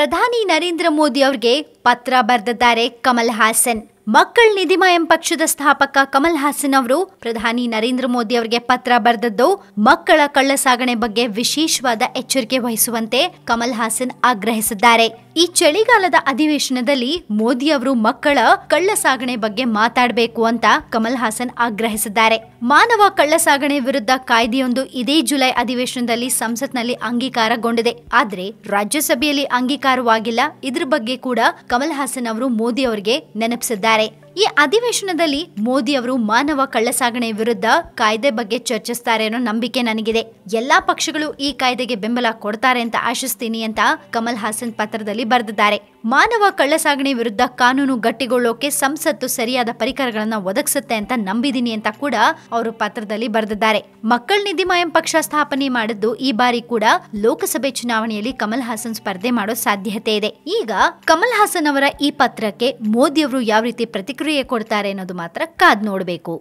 ಪ್ರಧಾನಿ ನರೇಂದ್ರ ಮೋದಿ ಅವರಿಗೆ ಪತ್ರ ಬರೆದಿದ್ದಾರೆ ಕಮಲ್ ಹಾಸನ್ ಮಕ್ಕಳ ನಿಧಿಮಯಂ ಪಕ್ಷದ ಸ್ಥಾಪಕ ಕಮಲ್ ಹಾಸನ್ ಅವರು ಪ್ರಧಾನಿ ನರೇಂದ್ರ ಮೋದಿ ಅವರಿಗೆ ಪತ್ರ ಬರೆದದ್ದು ಮಕ್ಕಳ ಕಳ್ಳ ಸಾಗಣೆ ಬಗ್ಗೆ ವಿಶೇಷವಾದ ಎಚ್ಚರಿಕೆ ವಹಿಸುವಂತೆ ಕಮಲ್ ಹಾಸನ್ ಆಗ್ರಹಿಸಿದ್ದಾರೆ ಈ ಚಳಿಗಾಲದ ಅಧಿವೇಶನದಲ್ಲಿ ಮೋದಿ ಅವರು ಮಕ್ಕಳ ಕಳ್ಳ ಸಾಗಣೆ ಬಗ್ಗೆ ಮಾತಾಡಬೇಕು ಅಂತ ಕಮಲ್ ಹಾಸನ್ ಆಗ್ರಹಿಸಿದ್ದಾರೆ ಮಾನವ ಕಳ್ಳ ಸಾಗಣೆ ವಿರುದ್ಧ ಕಾಯ್ದೆಯೊಂದು ಇದೇ ಜುಲೈ ಅಧಿವೇಶನದಲ್ಲಿ ಸಂಸತ್ನಲ್ಲಿ ಅಂಗೀಕಾರಗೊಂಡಿದೆ ಆದರೆ ರಾಜ್ಯಸಭೆಯಲ್ಲಿ ಅಂಗೀಕಾರವಾಗಿಲ್ಲ ಇದ್ರ ಬಗ್ಗೆ ಕೂಡ ಕಮಲ್ ಹಾಸನ್ ಅವರು ಮೋದಿ ಅವರಿಗೆ ನೆನಪಿಸಿದ್ದಾರೆ everybody. ಈ ಅಧಿವೇಶನದಲ್ಲಿ ಮೋದಿ ಅವರು ಮಾನವ ಕಳ್ಳಸಾಗಣೆ ವಿರುದ್ಧ ಕಾಯ್ದೆ ಬಗ್ಗೆ ಚರ್ಚಿಸ್ತಾರೆ ಅನ್ನೋ ನಂಬಿಕೆ ನನಗಿದೆ ಎಲ್ಲಾ ಪಕ್ಷಗಳು ಈ ಕಾಯ್ದೆಗೆ ಬೆಂಬಲ ಕೊಡ್ತಾರೆ ಅಂತ ಆಶಿಸ್ತೀನಿ ಅಂತ ಕಮಲ್ ಹಾಸನ್ ಪತ್ರದಲ್ಲಿ ಬರೆದಿದ್ದಾರೆ ಮಾನವ ಕಳ್ಳಸಾಗಣೆ ವಿರುದ್ಧ ಕಾನೂನು ಗಟ್ಟಿಗೊಳ್ಳೋಕೆ ಸಂಸತ್ತು ಸರಿಯಾದ ಪರಿಕರಗಳನ್ನ ಒದಗಿಸುತ್ತೆ ಅಂತ ನಂಬಿದೀನಿ ಅಂತ ಕೂಡ ಅವರು ಪತ್ರದಲ್ಲಿ ಬರೆದಿದ್ದಾರೆ ಮಕ್ಕಳ ನಿಧಿ ಮಾಯಂ ಪಕ್ಷ ಸ್ಥಾಪನೆ ಮಾಡಿದ್ದು ಈ ಬಾರಿ ಕೂಡ ಲೋಕಸಭೆ ಚುನಾವಣೆಯಲ್ಲಿ ಕಮಲ್ ಹಾಸನ್ ಸ್ಪರ್ಧೆ ಮಾಡೋ ಸಾಧ್ಯತೆ ಇದೆ ಈಗ ಕಮಲ್ ಹಾಸನ್ ಅವರ ಈ ಪತ್ರಕ್ಕೆ ಮೋದಿ ಅವರು ಯಾವ ರೀತಿ ಪ್ರತಿಕ್ರಿಯೆ ಪ್ರತಿಕ್ರಿಯೆ ಕೊಡ್ತಾರೆ ಅನ್ನೋದು ಮಾತ್ರ ಕಾದ್ ನೋಡಬೇಕು